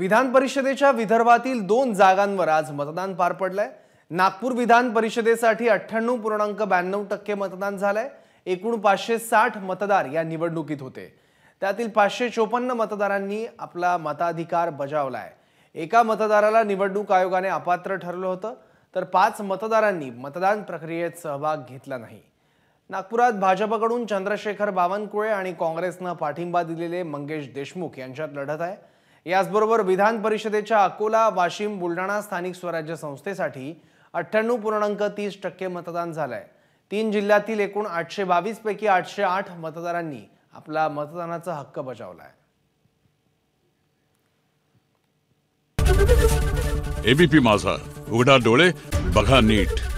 विधान परिषदेच्या विदर्भातील दोन जागांवर आज मतदान पार पडलंय नागपूर विधान परिषदेसाठी अठ्ठ्याण्णव पूर्णांक ब्याण्णव टक्के मतदान झालंय एकूण पाचशे साठ मतदार या निवडणुकीत होते त्यातील पाचशे चोपन्न मतदारांनी आपला मताधिकार बजावलाय एका मतदाराला निवडणूक आयोगाने अपात्र ठरलं होतं तर पाच मतदारांनी मतदान प्रक्रियेत सहभाग घेतला नाही नागपुरात भाजपकडून चंद्रशेखर बावनकुळे आणि काँग्रेसनं पाठिंबा दिलेले मंगेश देशमुख यांच्यात लढत आहे याचबरोबर विधान परिषदेच्या अकोला वाशिम बुलढाणा स्थानिक स्वराज्य संस्थेसाठी अठ्ठ्याण्णव पूर्णांक तीस टक्के मतदान झालंय तीन जिल्ह्यातील एकूण आठशे बावीस पैकी आठशे आठ मतदारांनी आपला मतदानाचा हक्क बजावलाय एबीपी माझा उघडा डोळे बघा नीट